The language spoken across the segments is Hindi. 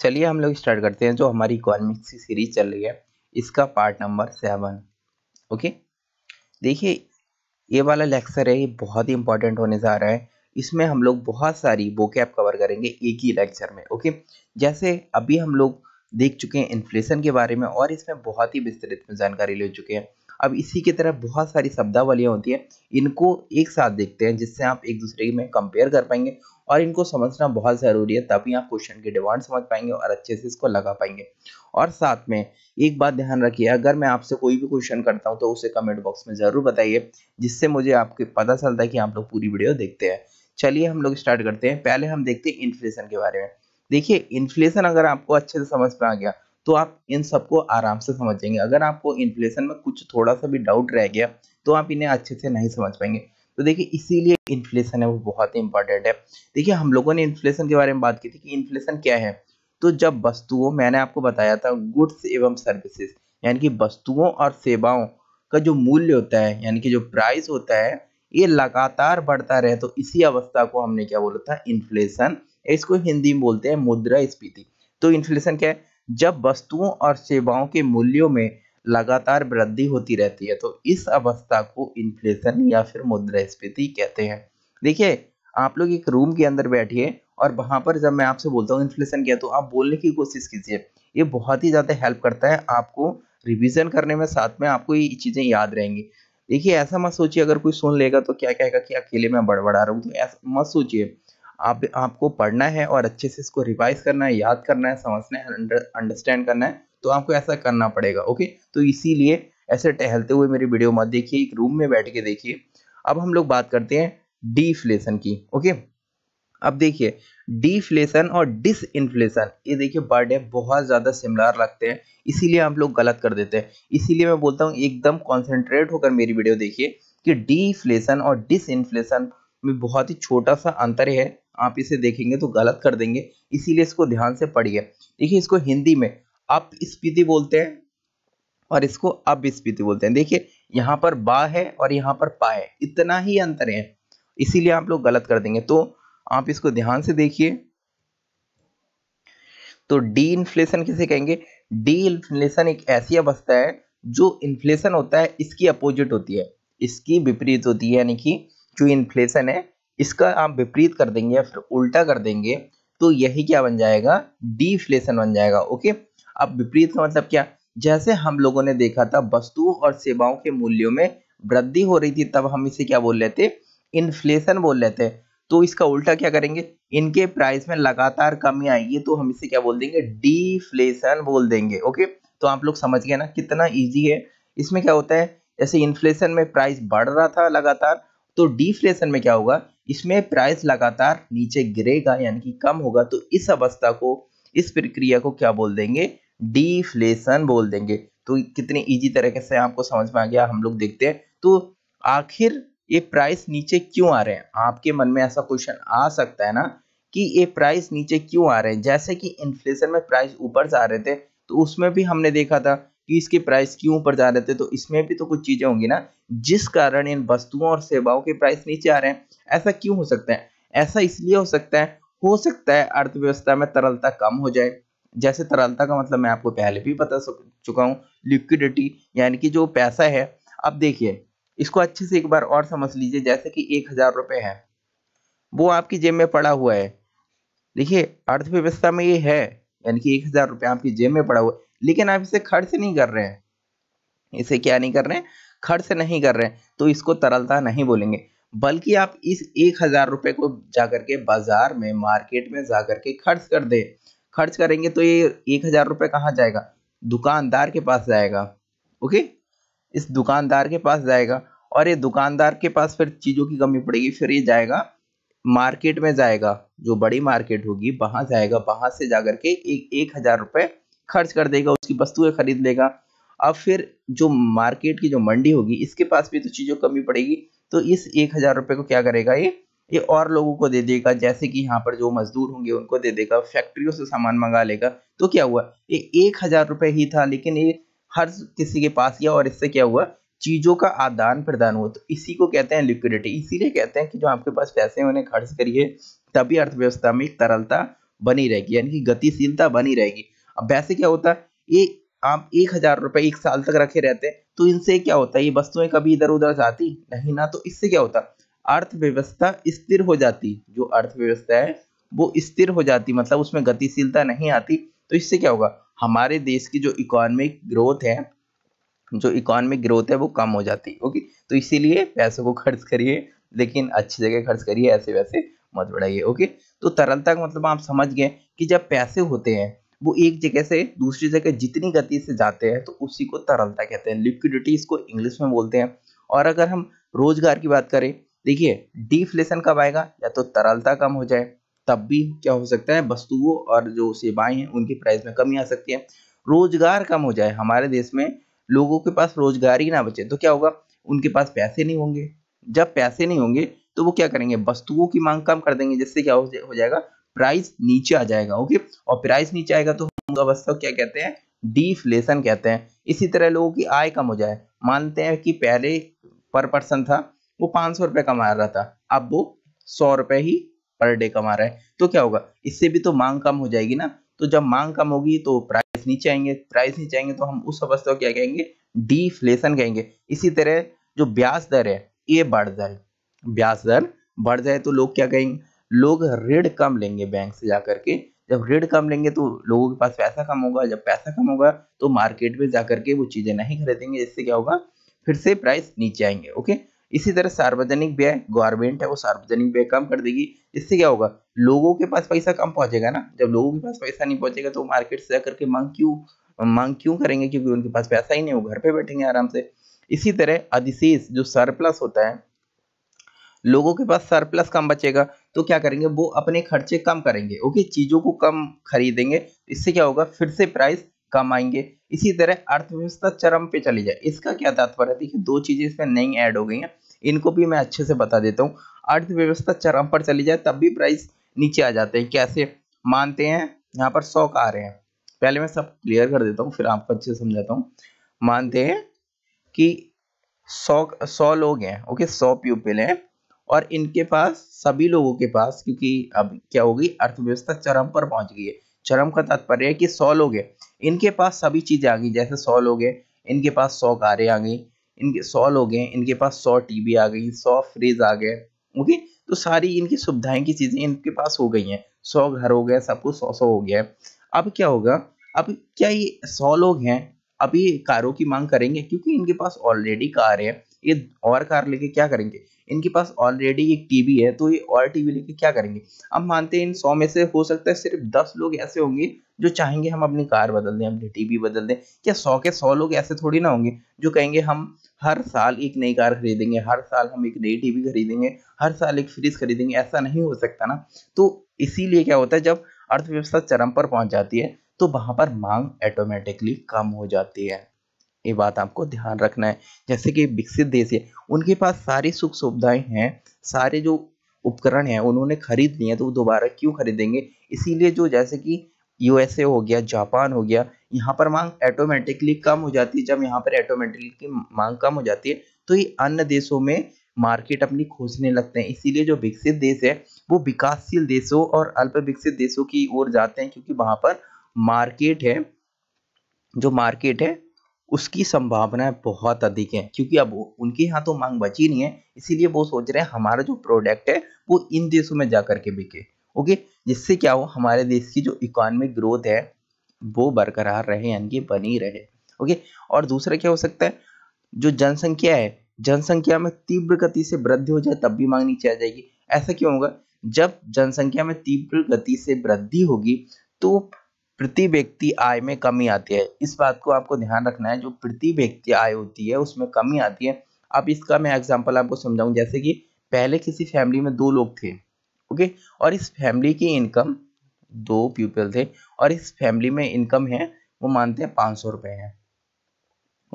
चलिए हम लोग स्टार्ट करते हैं जो हमारी इकोनॉमिक्स की सीरीज चल रही है इसका पार्ट नंबर सेवन ओके देखिए ये वाला लेक्चर है ये बहुत ही इंपॉर्टेंट होने जा रहा है इसमें हम लोग बहुत सारी एप कवर करेंगे एक ही लेक्चर में ओके जैसे अभी हम लोग देख चुके हैं इन्फ्लेशन के बारे में और इसमें बहुत ही विस्तृत में जानकारी ले चुके हैं अब इसी की तरह बहुत सारी शब्दावलियाँ होती हैं इनको एक साथ देखते हैं जिससे आप एक दूसरे में कंपेयर कर पाएंगे और इनको समझना बहुत ज़रूरी है तभी आप क्वेश्चन की डिमांड समझ पाएंगे और अच्छे से इसको लगा पाएंगे और साथ में एक बात ध्यान रखिए अगर मैं आपसे कोई भी क्वेश्चन करता हूँ तो उसे कमेंट बॉक्स में ज़रूर बताइए जिससे मुझे आपके पता चलता है कि आप लोग पूरी वीडियो देखते हैं चलिए हम लोग स्टार्ट करते हैं पहले हम देखते हैं इन्फ्लेशन के बारे में देखिए इन्फ्लेशन अगर आपको अच्छे से समझ में आ गया तो आप इन सबको आराम से समझेंगे अगर आपको इन्फ्लेशन में कुछ थोड़ा सा भी डाउट रह गया तो आप इन्हें अच्छे से नहीं समझ पाएंगे तो देखिए इसीलिए इन्फ्लेशन है वो बहुत ही इंपॉर्टेंट है देखिए हम लोगों ने इन्फ्लेशन के बारे में बात की थी कि इन्फ्लेशन क्या है तो जब वस्तुओं मैंने आपको बताया था गुड्स एवं सर्विसेज यानी कि वस्तुओं और सेवाओं का जो मूल्य होता है यानी कि जो प्राइस होता है ये लगातार बढ़ता रहे तो इसी अवस्था को हमने क्या बोला था इन्फ्लेशन इसको हिंदी में बोलते हैं मुद्रा स्फीति तो इन्फ्लेशन क्या है जब वस्तुओं और सेवाओं के मूल्यों में लगातार वृद्धि होती रहती है तो इस अवस्था को इन्फ्लेशन या फिर मुद्रास्फीति कहते हैं देखिए आप लोग एक रूम के अंदर बैठिए और वहां पर जब मैं आपसे बोलता हूँ इन्फ्लेशन क्या तो आप बोलने की कोशिश कीजिए ये बहुत ही ज़्यादा हेल्प करता है आपको रिवीजन करने में साथ में आपको ये चीज़ें याद रहेंगी देखिए ऐसा मत सोचिए अगर कोई सुन लेगा तो क्या कहेगा कि अकेले मैं बड़बड़ा रहा हूँ तो ऐसा मत सोचिए आप आपको पढ़ना है और अच्छे से इसको रिवाइज करना है याद करना है समझना है अंडरस्टैंड करना है तो आपको ऐसा करना पड़ेगा ओके तो इसीलिए ऐसे टहलते हुए मेरी वीडियो मत देखिए एक रूम में बैठ के देखिए अब हम लोग बात करते हैं डीफ्लेशन की ओके अब देखिए डीफ्लेशन और डिस इन्फ्लेशन ये देखिए है बहुत ज़्यादा सिमिलर लगते हैं इसीलिए हम लोग गलत कर देते हैं इसीलिए मैं बोलता हूँ एकदम कॉन्सेंट्रेट होकर मेरी वीडियो देखिए कि डीफ्लेशन और इन्फ्लेशन में बहुत ही छोटा सा अंतर है आप इसे देखेंगे तो गलत कर देंगे इसीलिए इसको ध्यान से पढ़िए देखिए इसको हिंदी में अप स्पीति बोलते हैं और इसको अब स्पीति बोलते हैं देखिए यहाँ पर बा है और यहाँ पर पा है इतना ही अंतर है इसीलिए आप लोग गलत कर देंगे तो आप इसको ध्यान से देखिए तो डी इन्फ्लेशन किसे कहेंगे डी इन्फ्लेशन एक ऐसी अवस्था है जो इन्फ्लेशन होता है इसकी अपोजिट होती है इसकी विपरीत होती है यानी कि जो इन्फ्लेशन है इसका आप विपरीत कर देंगे या फिर उल्टा कर देंगे तो यही क्या बन जाएगा डीफ्लेशन बन जाएगा ओके अब विपरीत का मतलब क्या जैसे हम लोगों ने देखा था वस्तुओं और सेवाओं के मूल्यों में वृद्धि हो रही थी तब हम इसे क्या बोल रहे थे इन्फ्लेशन बोल रहे थे तो इसका उल्टा क्या करेंगे इनके प्राइस में लगातार कमी आएगी तो हम इसे क्या बोल देंगे डीफ्लेशन बोल देंगे ओके तो आप लोग समझ गए ना कितना ईजी है इसमें क्या होता है जैसे इन्फ्लेशन में प्राइस बढ़ रहा था लगातार तो डिफ्लेशन में क्या होगा इसमें प्राइस लगातार नीचे गिरेगा यानी कि कम होगा तो इस अवस्था को इस प्रक्रिया को क्या बोल देंगे डिफ्लेशन बोल देंगे तो कितने इजी तरीके से आपको समझ में आ गया हम लोग देखते हैं तो आखिर ये प्राइस नीचे क्यों आ रहे हैं आपके मन में ऐसा क्वेश्चन आ सकता है ना कि ये प्राइस नीचे क्यों आ रहे हैं जैसे कि इन्फ्लेशन में प्राइस ऊपर से आ रहे थे तो उसमें भी हमने देखा था कि इसके प्राइस क्यों ऊपर जा रहे थे तो इसमें भी तो कुछ चीज़ें होंगी ना जिस कारण इन वस्तुओं और सेवाओं के प्राइस नीचे आ रहे हैं ऐसा क्यों हो सकता है ऐसा इसलिए हो सकता है हो सकता है अर्थव्यवस्था में तरलता कम हो जाए जैसे तरलता का मतलब मैं आपको पहले भी बता चुका हूँ लिक्विडिटी यानी कि जो पैसा है अब देखिए इसको अच्छे से एक बार और समझ लीजिए जैसे कि एक हजार रुपये है वो आपकी जेब में पड़ा हुआ है देखिए अर्थव्यवस्था में ये है यानी कि एक हजार रुपये आपकी जेब में पड़ा हुआ है लेकिन आप इसे खर्च नहीं कर रहे हैं इसे क्या नहीं कर रहे हैं खर्च नहीं कर रहे हैं तो इसको तरलता नहीं बोलेंगे बल्कि आप इस एक हजार रुपये को जाकर के बाजार में मार्केट में जाकर के खर्च कर दे खर्च करेंगे तो ये एक हजार रुपये कहाँ जाएगा दुकानदार के पास जाएगा ओके इस दुकानदार के पास जाएगा और ये दुकानदार के पास फिर चीज़ों की कमी पड़ेगी फिर ये जाएगा मार्केट में जाएगा जो बड़ी मार्केट होगी वहां जाएगा वहां से जाकर के एक एक हजार रुपये खर्च कर देगा उसकी वस्तुएं खरीद लेगा अब फिर जो मार्केट की जो मंडी होगी इसके पास भी तो चीज़ों कमी पड़ेगी तो इस एक हज़ार रुपए को क्या करेगा ये ये और लोगों को दे देगा जैसे कि यहाँ पर जो मजदूर होंगे उनको दे देगा फैक्ट्रियों से सामान मंगा लेगा तो क्या हुआ ये एक हज़ार रुपये ही था लेकिन ये हर किसी के पास गया और इससे क्या हुआ चीज़ों का आदान प्रदान हुआ तो इसी को कहते हैं लिक्विडिटी इसीलिए कहते हैं कि जो आपके पास पैसे हैं उन्हें खर्च करिए तभी अर्थव्यवस्था में तरलता बनी रहेगी यानी कि गतिशीलता बनी रहेगी अब वैसे क्या होता है ये आप एक हजार रुपए एक साल तक रखे रहते हैं तो इनसे क्या होता है ये वस्तुएं कभी इधर उधर जाती नहीं ना तो इससे क्या होता अर्थव्यवस्था स्थिर हो जाती जो अर्थव्यवस्था है वो स्थिर हो जाती मतलब उसमें गतिशीलता नहीं आती तो इससे क्या होगा हमारे देश की जो इकोनॉमिक ग्रोथ है जो इकोनॉमिक ग्रोथ है वो कम हो जाती है ओके तो इसीलिए पैसों को खर्च करिए लेकिन अच्छी जगह खर्च करिए ऐसे वैसे मत बढ़ाइए ओके तो तरलता का मतलब आप समझ गए कि जब पैसे होते हैं वो एक जगह से दूसरी जगह जितनी गति से जाते हैं तो उसी को तरलता कहते हैं लिक्विडिटी इसको इंग्लिश में बोलते हैं और अगर हम रोजगार की बात करें देखिए डिफ्लेशन कब आएगा या तो तरलता कम हो जाए तब भी क्या हो सकता है वस्तुओं और जो सेवाएं हैं उनकी प्राइस में कमी आ सकती है रोजगार कम हो जाए हमारे देश में लोगों के पास रोजगार ही ना बचे तो क्या होगा उनके पास पैसे नहीं होंगे जब पैसे नहीं होंगे तो वो क्या करेंगे वस्तुओं की मांग कम कर देंगे जिससे क्या हो जाएगा प्राइस नीचे आ जाएगा ओके और प्राइस नीचे आएगा तो हम अवस्था क्या कहते हैं डिफ्लेशन कहते हैं इसी तरह लोगों की आय कम हो जाए मानते हैं कि पहले पर पर्सन था वो पांच सौ रुपए कमा रहा था अब वो सौ रुपए ही पर डे कमा रहा है तो क्या होगा इससे भी तो मांग कम हो जाएगी ना तो जब मांग कम होगी तो प्राइस नीचे आएंगे प्राइस नीचे आएंगे तो हम उस अवस्था को क्या कहेंगे डिफ्लेशन कहेंगे इसी तरह जो ब्याज दर है ये बढ़ जाए ब्याज दर बढ़ जाए तो लोग क्या कहेंगे लोग ऋण कम लेंगे बैंक से जा करके जब ऋण कम लेंगे तो लोगों के पास पैसा कम होगा जब पैसा कम होगा तो मार्केट में जा करके वो चीज़ें नहीं खरीदेंगे जिससे क्या होगा फिर से प्राइस नीचे आएंगे ओके इसी तरह सार्वजनिक व्यय गवर्नमेंट है वो सार्वजनिक व्यय कम कर देगी इससे क्या होगा लोगों के पास पैसा कम पहुंचेगा ना जब लोगों के पास पैसा नहीं पहुंचेगा तो मार्केट से जाकर के मांग क्यों मांग क्यों करेंगे क्योंकि उनके पास पैसा ही नहीं वो घर पे बैठेंगे आराम से इसी तरह अधिशेष जो सरप्लस होता है लोगों के पास सरप्लस कम बचेगा तो क्या करेंगे वो अपने खर्चे कम करेंगे ओके चीज़ों को कम खरीदेंगे इससे क्या होगा फिर से प्राइस कम आएंगे इसी तरह अर्थव्यवस्था चरम पे चली जाए इसका क्या तात्पर्य देखिए दो चीज़ें इसमें नई ऐड हो गई हैं इनको भी मैं अच्छे से बता देता हूँ अर्थव्यवस्था चरम पर चली जाए तब भी प्राइस नीचे आ जाते हैं कैसे मानते हैं यहाँ पर सौ का आ रहे हैं पहले मैं सब क्लियर कर देता हूँ फिर आपको अच्छे से समझाता हूँ मानते हैं कि सौ सौ लोग हैं ओके सौ पीपल हैं और इनके पास सभी लोगों के पास क्योंकि अब क्या होगी अर्थव्यवस्था चरम पर पहुंच गई है चरम का तात्पर्य है कि सौ लोग हैं इनके पास सभी चीज़ें आ गई जैसे सौ लोग हैं इनके पास सौ कारें आ गई इनके सौ लोग हैं इनके पास सौ टीवी आ गई सौ फ्रिज आ गए ओके तो सारी इनकी सुविधाएं की चीज़ें इनके पास हो गई हैं सौ घर हो गए सब कुछ सौ सौ हो गया है अब क्या होगा अब क्या ये सौ लोग हैं अभी कारों की मांग करेंगे क्योंकि इनके पास ऑलरेडी कार है ये और कार लेके क्या करेंगे इनके पास ऑलरेडी एक टीवी है तो ये और टीवी लेके क्या करेंगे अब मानते हैं इन सौ में से हो सकता है सिर्फ दस लोग ऐसे होंगे जो चाहेंगे हम अपनी कार बदल दें अपनी टीवी बदल दें क्या सौ के सौ लोग ऐसे थोड़ी ना होंगे जो कहेंगे हम हर साल एक नई कार खरीदेंगे हर साल हम एक नई टीवी खरीदेंगे हर साल एक फ्रिज खरीदेंगे ऐसा नहीं हो सकता ना तो इसीलिए क्या होता है जब अर्थव्यवस्था चरम पर पहुंच जाती है तो वहां पर मांग ऑटोमेटिकली कम हो जाती है ये बात आपको ध्यान रखना है जैसे कि विकसित देश है उनके पास सारी सुख सुविधाएं हैं सारे जो उपकरण हैं उन्होंने खरीद लिए तो वो दोबारा क्यों खरीदेंगे इसीलिए जो जैसे कि यूएसए हो गया जापान हो गया यहाँ पर मांग ऑटोमेटिकली कम हो जाती है जब यहाँ पर ऑटोमेटिकली मांग कम हो जाती है तो ये अन्य देशों में मार्केट अपनी खोजने लगते हैं इसीलिए जो विकसित देश है वो विकासशील देशों और अल्प विकसित देशों की ओर जाते हैं क्योंकि वहां पर मार्केट है जो मार्केट है उसकी संभावनाएं बहुत अधिक है क्योंकि अब उनके यहाँ तो मांग बची नहीं है इसीलिए वो सोच रहे हैं हमारा जो प्रोडक्ट है वो इन देशों में जा करके बिके ओके जिससे क्या हो हमारे देश की जो इकोनॉमिक ग्रोथ है वो बरकरार रहे यानी कि बनी रहे ओके और दूसरा क्या हो सकता है जो जनसंख्या है जनसंख्या में तीव्र गति से वृद्धि हो जाए तब भी मांग नीचे आ जाएगी ऐसा क्यों होगा जब जनसंख्या में तीव्र गति से वृद्धि होगी तो प्रति व्यक्ति आय में कमी आती है इस बात को आपको ध्यान रखना है जो प्रति व्यक्ति आय होती है उसमें कमी आती है अब इसका मैं एग्जाम्पल आपको समझाऊँ जैसे कि पहले किसी फैमिली में दो लोग थे ओके और इस फैमिली की इनकम दो पीपल थे और इस फैमिली में इनकम है वो मानते हैं पाँच सौ रुपये है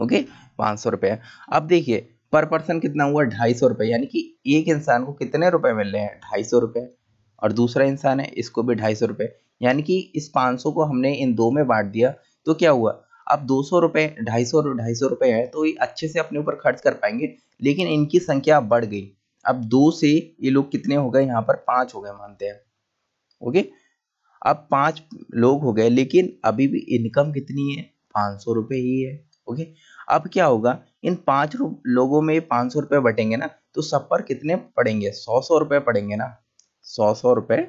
ओके पाँच सौ रुपये अब देखिए पर पर्सन कितना हुआ ढाई सौ रुपये यानी कि एक इंसान को कितने रुपए मिल रहे हैं ढाई सौ रुपये और दूसरा इंसान है इसको भी ढाई सौ रुपये यानी कि इस 500 को हमने इन दो में बांट दिया तो क्या हुआ अब दो सौ रुपये ढाई सौ ढाई सौ रुपये है तो ये अच्छे से अपने ऊपर खर्च कर पाएंगे लेकिन इनकी संख्या बढ़ गई अब दो से ये लोग कितने हो गए यहाँ पर पाँच हो गए मानते हैं ओके अब पाँच लोग हो गए लेकिन अभी भी इनकम कितनी है पाँच सौ रुपये ही है ओके अब क्या होगा इन पाँच लोगों में पाँच सौ रुपये बटेंगे ना तो सब पर कितने पड़ेंगे सौ सौ रुपये पड़ेंगे ना सौ सौ रुपये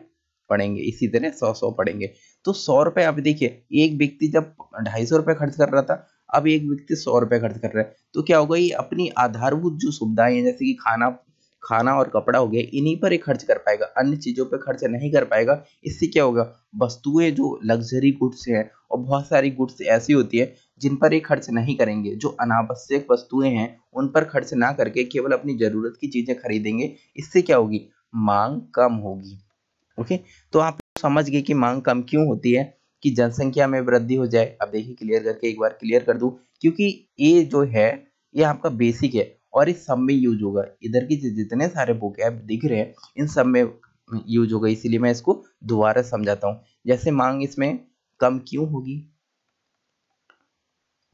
पड़ेंगे इसी तरह सौ सौ पड़ेंगे तो सौ रुपये आप देखिए एक व्यक्ति जब ढाई सौ रुपये खर्च कर रहा था अब एक व्यक्ति सौ रुपये खर्च कर रहा है तो क्या होगा ये अपनी आधारभूत जो सुविधाएं हैं जैसे कि खाना खाना और कपड़ा हो गया इन्हीं पर ही खर्च कर पाएगा अन्य चीज़ों पर खर्च नहीं कर पाएगा इससे क्या होगा वस्तुएं जो लग्जरी गुड्स हैं और बहुत सारी गुड्स ऐसी होती है जिन पर ये खर्च नहीं करेंगे जो अनावश्यक वस्तुएं हैं उन पर खर्च ना करके केवल अपनी ज़रूरत की चीज़ें खरीदेंगे इससे क्या होगी मांग कम होगी ओके तो आप समझ गए कि मांग कम क्यों होती है कि जनसंख्या में वृद्धि हो जाए अब देखिए क्लियर करके एक बार क्लियर कर दू क्योंकि ये जो है ये आपका बेसिक है और इस सब में यूज होगा इधर की जितने सारे बुक ऐप दिख रहे हैं इन सब में यूज होगा इसीलिए मैं इसको दोबारा समझाता हूँ जैसे मांग इसमें कम क्यों होगी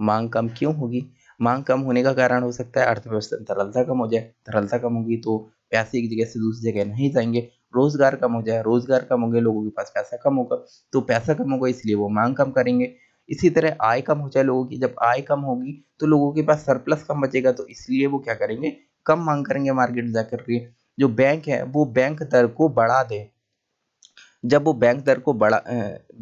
मांग कम क्यों होगी मांग कम होने का कारण हो सकता है अर्थव्यवस्था तरलता कम हो जाए तरलता कम होगी तो पैसे एक जगह से दूसरी जगह नहीं जाएंगे रोजगार कम हो जाए रोजगार कम होंगे लोगों के पास पैसा कम होगा तो पैसा कम होगा इसलिए वो मांग कम करेंगे इसी तरह आय कम हो जाए लोगों की जब आय कम होगी तो लोगों के पास सरप्लस कम बचेगा तो इसलिए वो क्या करेंगे कम मांग करेंगे मार्केट जाकर के जो बैंक है वो बैंक दर को बढ़ा दे जब वो बैंक दर को बढ़ा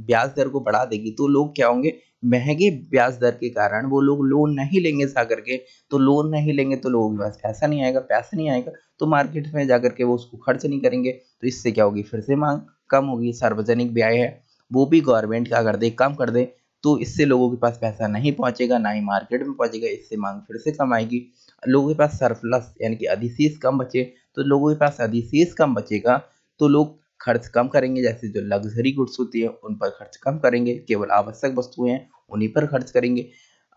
ब्याज दर को बढ़ा देगी तो लोग क्या होंगे महंगे ब्याज दर के कारण वो लोग लोन नहीं लेंगे जाकर के तो लोन नहीं लेंगे तो लोगों के पास पैसा नहीं आएगा पैसा नहीं आएगा तो मार्केट में जाकर के वो उसको खर्च नहीं करेंगे तो इससे क्या होगी फिर से मांग कम होगी सार्वजनिक व्यय है वो भी गवर्नमेंट का अगर दे कम कर दे तो इससे लोगों के पास पैसा नहीं पहुंचेगा ना ही मार्केट में पहुंचेगा इससे मांग फिर से कम आएगी लोगों के पास सरप्लस यानी कि अधिशेष कम बचे तो लोगों के पास अधिशेष कम बचेगा तो लोग खर्च कम करेंगे जैसे जो लग्जरी गुड्स होती है उन पर खर्च कम करेंगे केवल आवश्यक वस्तुएं हैं उन्हीं पर खर्च करेंगे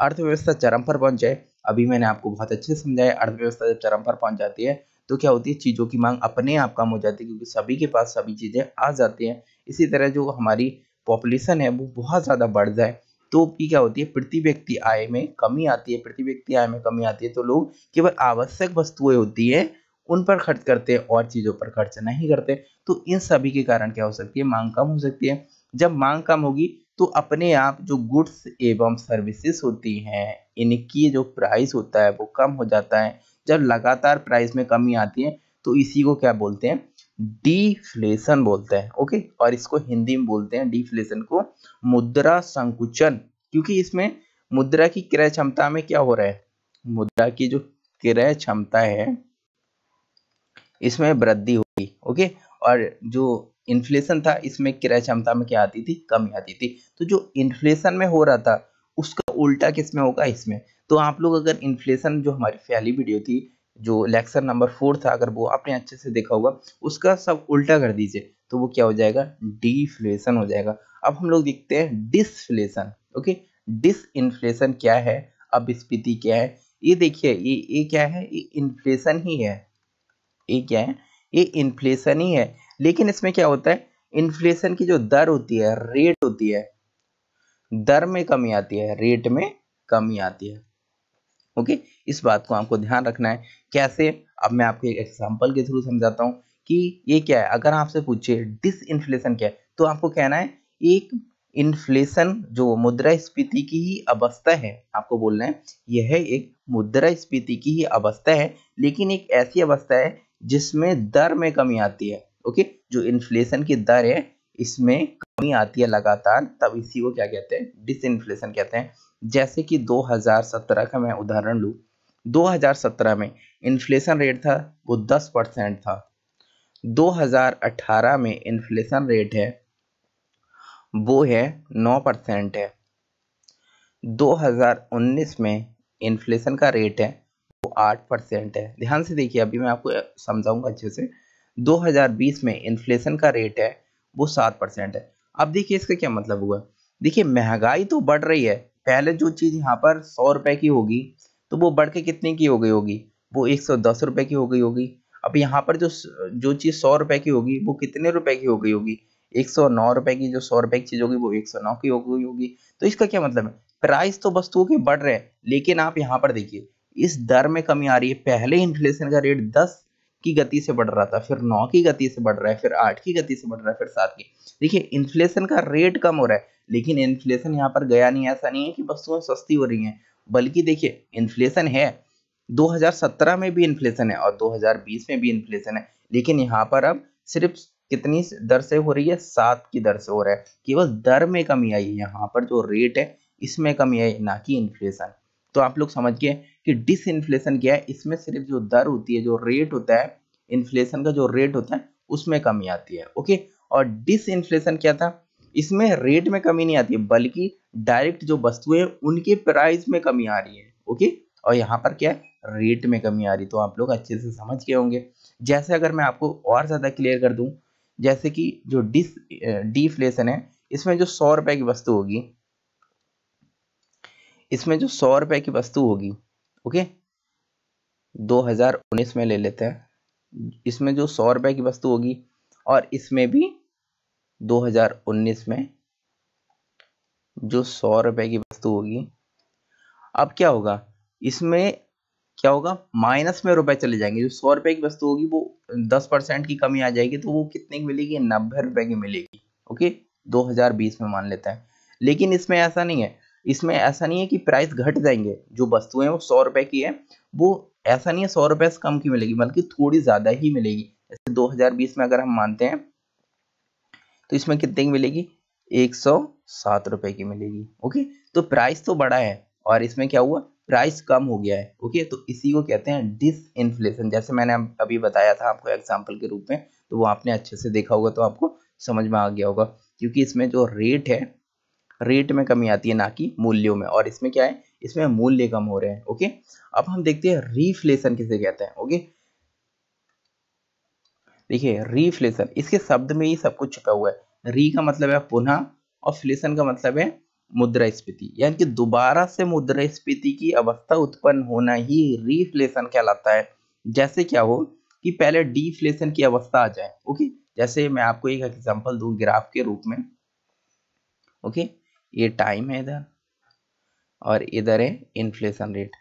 अर्थव्यवस्था चरम पर पहुंच जाए अभी मैंने आपको बहुत अच्छे से समझाया अर्थव्यवस्था जब चरम पर पहुंच जाती है तो क्या होती है चीज़ों की मांग अपने आप कम हो जाती है क्योंकि सभी के पास सभी चीज़ें आ जाती हैं इसी तरह जो हमारी पॉपुलेशन है वो बहुत ज़्यादा बढ़ जाए तो की क्या होती है प्रति व्यक्ति आय में कमी आती है प्रति व्यक्ति आय में कमी आती है तो लोग केवल आवश्यक वस्तुएं होती हैं उन पर खर्च करते हैं और चीज़ों पर खर्च नहीं करते तो इन सभी के कारण क्या हो सकती है मांग कम हो सकती है जब मांग कम होगी तो अपने आप जो गुड्स एवं सर्विसेज होती हैं इनकी जो प्राइस होता है वो कम हो जाता है जब लगातार प्राइस में कमी आती है तो इसी को क्या बोलते हैं डिफ्लेशन बोलते हैं ओके और इसको हिंदी में बोलते हैं डिफ्लेशन को मुद्रा संकुचन क्योंकि इसमें मुद्रा की क्रय क्षमता में क्या हो रहा है मुद्रा की जो क्रय क्षमता है इसमें वृद्धि हुई ओके और जो इन्फ्लेशन था इसमें क्रय क्षमता में क्या आती थी कमी आती थी तो जो इन्फ्लेशन में हो रहा था उसका उल्टा किस में होगा इसमें तो आप लोग अगर इन्फ्लेशन जो हमारी पहली वीडियो थी जो लेक्चर नंबर फोर था अगर वो आपने अच्छे से देखा होगा उसका सब उल्टा कर दीजिए तो वो क्या हो जाएगा डिफ्लेशन हो जाएगा अब हम लोग देखते हैं डिसफ्लेशन ओके डिस इन्फ्लेशन क्या है अब स्पीति क्या है ये देखिए ये ये क्या है ये इन्फ्लेशन ही है ये क्या है ये इन्फ्लेशन ही है लेकिन इसमें क्या होता है इन्फ्लेशन की जो दर होती है रेट होती है दर में कमी आती है रेट में कमी आती है ओके इस बात को आपको ध्यान रखना है कैसे अब मैं आपको एक एग्जाम्पल के थ्रू समझाता हूँ कि ये क्या है अगर आपसे पूछे डिस इन्फ्लेशन क्या है तो आपको कहना है एक इन्फ्लेशन जो मुद्रा मुद्रास्फीति की ही अवस्था है आपको बोलना है यह है एक मुद्रास्फीति की ही अवस्था है लेकिन एक ऐसी अवस्था है जिसमें दर में कमी आती है ओके जो इन्फ्लेशन की दर है इसमें कमी आती है लगातार तब इसी को क्या कहते हैं डिस इन्फ्लेशन कहते हैं जैसे कि 2017 का मैं उदाहरण लूँ 2017 में इन्फ्लेशन रेट था वो 10 परसेंट था 2018 में इन्फ्लेशन रेट है वो है 9 परसेंट है 2019 में इन्फ्लेशन का रेट है आठ परसेंट है ध्यान से देखिए अभी मैं आपको समझाऊंगा अच्छे से 2020 में इन्फ्लेशन का रेट है वो सात परसेंट है अब देखिए इसका क्या मतलब हुआ देखिए महंगाई तो बढ़ रही है पहले जो चीज़ यहाँ पर सौ रुपए की होगी तो वो बढ़ के कितने की हो गई होगी वो एक सौ दस रुपये की हो गई होगी अब यहाँ पर जो जो चीज़ सौ रुपए की होगी वो कितने रुपए की हो गई होगी एक सौ नौ रुपए की जो सौ रुपए की चीज़ होगी वो एक सौ नौ की हो गई होगी तो इसका क्या मतलब है प्राइस तो वस्तुओं के बढ़ रहे हैं लेकिन आप यहाँ पर देखिए इस दर में कमी आ रही है पहले इन्फ्लेशन का रेट दस की गति से बढ़ रहा था फिर नौ की गति से बढ़ रहा है फिर आठ की गति से बढ़ रहा है फिर सात की देखिए इन्फ्लेशन का रेट कम हो रहा है लेकिन इन्फ्लेशन यहाँ पर गया नहीं ऐसा नहीं है कि वस्तुएं सस्ती हो रही हैं बल्कि देखिए इन्फ्लेशन है 2017 में भी इन्फ्लेशन है और 2020 में भी इन्फ्लेशन है लेकिन यहाँ पर अब सिर्फ कितनी दर से हो रही है सात की दर से हो रहा है केवल दर में कमी आई है यहाँ पर जो रेट है इसमें कमी आई ना कि इन्फ्लेशन तो आप लोग समझ गए कि डिस इन्फ्लेशन क्या है इसमें सिर्फ जो दर होती है जो रेट होता है इन्फ्लेशन का जो रेट होता है उसमें कमी आती है ओके और डिस इन्फ्लेशन क्या था इसमें रेट में कमी नहीं आती है बल्कि डायरेक्ट जो वस्तुएं हैं उनके प्राइस में कमी आ रही है ओके और यहाँ पर क्या है रेट में कमी आ रही तो आप लोग अच्छे से समझ गए होंगे जैसे अगर मैं आपको और ज़्यादा क्लियर कर दूं जैसे कि जो डिस डिफ्लेशन eh, है इसमें जो सौ रुपए की वस्तु होगी इसमें जो सौ रुपए की वस्तु होगी ओके दो हज़ार उन्नीस में ले लेते हैं इसमें जो सौ रुपए की वस्तु होगी और इसमें भी दो हज़ार उन्नीस में जो सौ रुपए की वस्तु होगी अब क्या होगा इसमें क्या होगा माइनस में रुपए चले जाएंगे जो सौ रुपए की वस्तु होगी वो दस परसेंट की कमी आ जाएगी तो वो कितने की मिलेगी नब्बे रुपए की मिलेगी ओके दो हज़ार बीस में मान लेते हैं लेकिन इसमें ऐसा नहीं है इसमें ऐसा नहीं है कि प्राइस घट जाएंगे जो वस्तुएं वो सौ रुपए की है वो ऐसा नहीं है सौ रुपए से कम की मिलेगी बल्कि थोड़ी ज्यादा ही मिलेगी जैसे 2020 में अगर हम मानते हैं तो इसमें कितने की मिलेगी एक सौ सात रुपए की मिलेगी ओके तो प्राइस तो बड़ा है और इसमें क्या हुआ प्राइस कम हो गया है ओके तो इसी को कहते हैं डिस इन्फ्लेशन जैसे मैंने अभी बताया था आपको एग्जाम्पल के रूप में तो वो आपने अच्छे से देखा होगा तो आपको समझ में आ गया होगा क्योंकि इसमें जो रेट है रेट में कमी आती है ना कि मूल्यों में और इसमें क्या है इसमें मूल्य कम हो रहे हैं ओके अब हम देखते हैं रिफ्लेशन किसे कहते हैं ओके देखिए रिफ्लेशन इसके शब्द में ही सब कुछ छुपा हुआ है री का मतलब है पुनः और फ्लेशन का मतलब है स्फीति यानी कि दोबारा से स्फीति की अवस्था उत्पन्न होना ही रिफ्लेशन कहलाता है जैसे क्या हो कि पहले डिफ्लेशन की अवस्था आ जाए ओके जैसे मैं आपको एक एग्जांपल दूं ग्राफ के रूप में ओके ये टाइम है इधर और इधर है इन्फ्लेशन रेट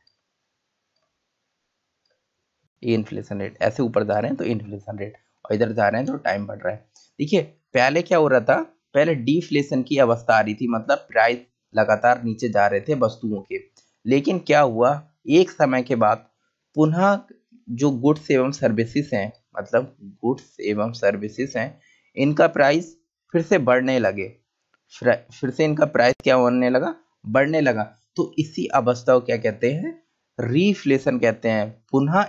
ये इन्फ्लेशन रेट ऐसे ऊपर जा रहे हैं तो इन्फ्लेशन रेट और इधर जा रहे हैं तो टाइम बढ़ रहा है देखिए पहले क्या हो रहा था पहले डिफ्लेशन की अवस्था आ रही थी मतलब प्राइस लगातार नीचे जा रहे थे वस्तुओं के लेकिन क्या हुआ एक समय के बाद पुनः जो गुड्स एवं सर्विसेज हैं मतलब गुड्स एवं सर्विसेज हैं इनका प्राइस फिर से बढ़ने लगे फिर से इनका प्राइस क्या होने लगा बढ़ने लगा तो इसी अवस्था को क्या कहते हैं रिफ्लेशन कहते हैं पुनः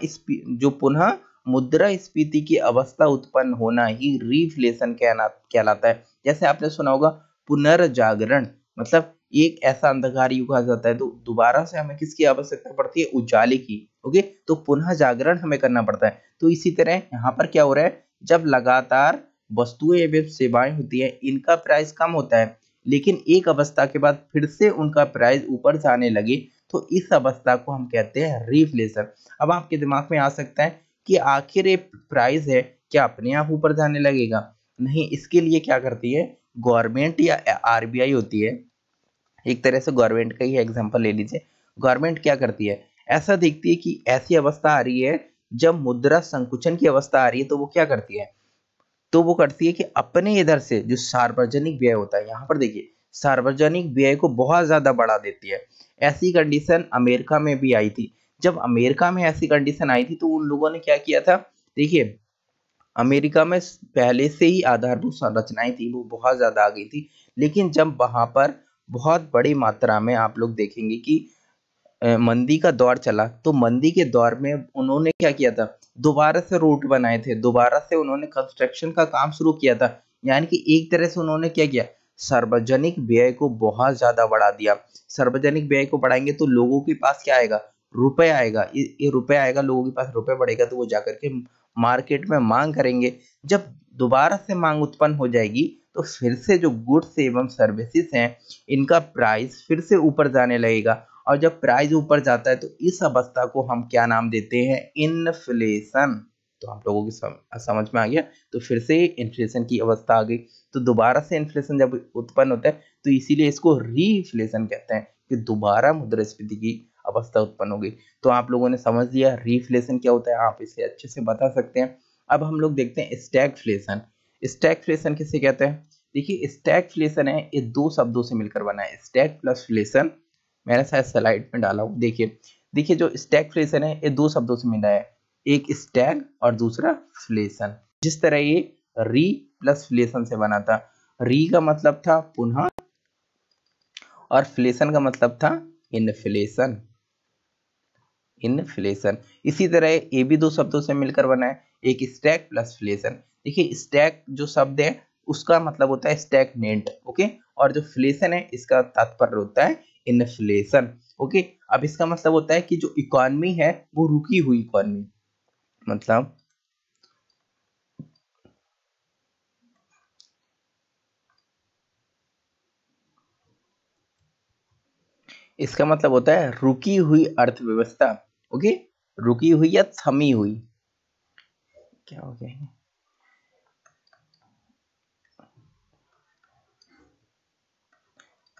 जो पुनः मुद्रा स्फीति की अवस्था उत्पन्न होना ही रिफ्लेशन कहलाता है जैसे आपने सुना होगा पुनर्जागरण मतलब एक ऐसा अंधकार युग आ जाता है तो दोबारा से हमें किसकी आवश्यकता पड़ती है उजाले की ओके तो पुनः जागरण हमें करना पड़ता है तो इसी तरह यहाँ पर क्या हो रहा है जब लगातार वस्तुएं एवं सेवाएं होती है इनका प्राइस कम होता है लेकिन एक अवस्था के बाद फिर से उनका प्राइस ऊपर जाने लगे तो इस अवस्था को हम कहते हैं रिफ्लेशन अब आपके दिमाग में आ सकता है कि आखिर ये प्राइस है क्या अपने आप ऊपर जाने लगेगा नहीं इसके लिए क्या करती है गवर्नमेंट या आरबीआई होती है एक तरह से गवर्नमेंट का ही एग्जाम्पल ले लीजिए गवर्नमेंट क्या करती है ऐसा देखती है कि ऐसी अवस्था आ रही है जब मुद्रा संकुचन की अवस्था आ रही है तो वो क्या करती है तो वो करती है कि अपने इधर से जो सार्वजनिक व्यय होता है यहाँ पर देखिए सार्वजनिक व्यय को बहुत ज़्यादा बढ़ा देती है ऐसी कंडीशन अमेरिका में भी आई थी जब अमेरिका में ऐसी कंडीशन आई थी तो उन लोगों ने क्या किया था देखिए अमेरिका में पहले से ही आधारभूत संरचनाएं थी वो बहुत ज़्यादा आ गई थी लेकिन जब वहाँ पर बहुत बड़ी मात्रा में आप लोग देखेंगे कि मंदी का दौर चला तो मंदी के दौर में उन्होंने क्या किया था दोबारा से रूट बनाए थे दोबारा से उन्होंने कंस्ट्रक्शन का काम शुरू किया था यानी कि एक तरह से उन्होंने क्या किया सार्वजनिक व्यय को बहुत ज्यादा बढ़ा दिया सार्वजनिक व्यय को बढ़ाएंगे तो लोगों के पास क्या आएगा रुपए आएगा ये रुपए आएगा लोगों के पास रुपए बढ़ेगा तो वो जाकर के मार्केट में मांग करेंगे जब दोबारा से मांग उत्पन्न हो जाएगी तो फिर से जो गुड्स एवं सर्विसेज हैं इनका प्राइस फिर से ऊपर जाने लगेगा और जब प्राइस ऊपर जाता है तो इस अवस्था को हम क्या नाम देते हैं इनफ्लेशन तो आप लोगों की समझ में आ गया तो फिर से इन्फ्लेशन की अवस्था आ गई तो दोबारा से इन्फ्लेशन जब उत्पन्न होता है तो इसीलिए इसको रीफ्लेशन कहते हैं कि दोबारा मुद्रास्फीति की अवस्था उत्पन्न हो गई तो आप लोगों ने समझ लिया रीफ्लेशन क्या होता है आप इसे अच्छे से बता सकते हैं अब हम लोग देखते हैं स्टैगफ्लेशन स्टैगफ्लेशन किसे कहते हैं देखिए स्टैगफ्लेशन है ये दो शब्दों से मिलकर बना है स्टैग प्लस फ्लेशन मैंने शायद स्लाइड में डाला हूँ देखिए देखिए जो स्टैग फ्लेशन है ये दो शब्दों से मिला है एक स्टैग और दूसरा फ्लेशन जिस तरह ये री प्लस फ्लेशन से बना था री का मतलब था पुनः और फ्लेशन का मतलब था इनफ्लेशन इनफ्लेशन इसी तरह ये भी दो शब्दों से मिलकर बना है एक स्टैक प्लस फ्लेशन देखिए स्टैक जो शब्द है उसका मतलब होता है स्टैगनेंट ओके और जो फ्लेशन है इसका तात्पर्य होता है इन्फ्लेशन ओके अब इसका मतलब होता है कि जो इकोनॉमी है वो रुकी हुई इकोनॉमी मतलब इसका मतलब होता है रुकी हुई अर्थव्यवस्था ओके रुकी हुई या थमी हुई क्या हो गया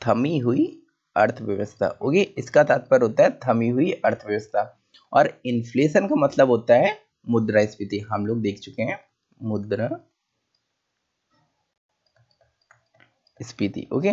थमी हुई अर्थव्यवस्था ओके इसका तात्पर्य होता है थमी हुई अर्थव्यवस्था और इन्फ्लेशन का मतलब होता है स्फीति हम लोग देख चुके हैं मुद्रा स्फीति ओके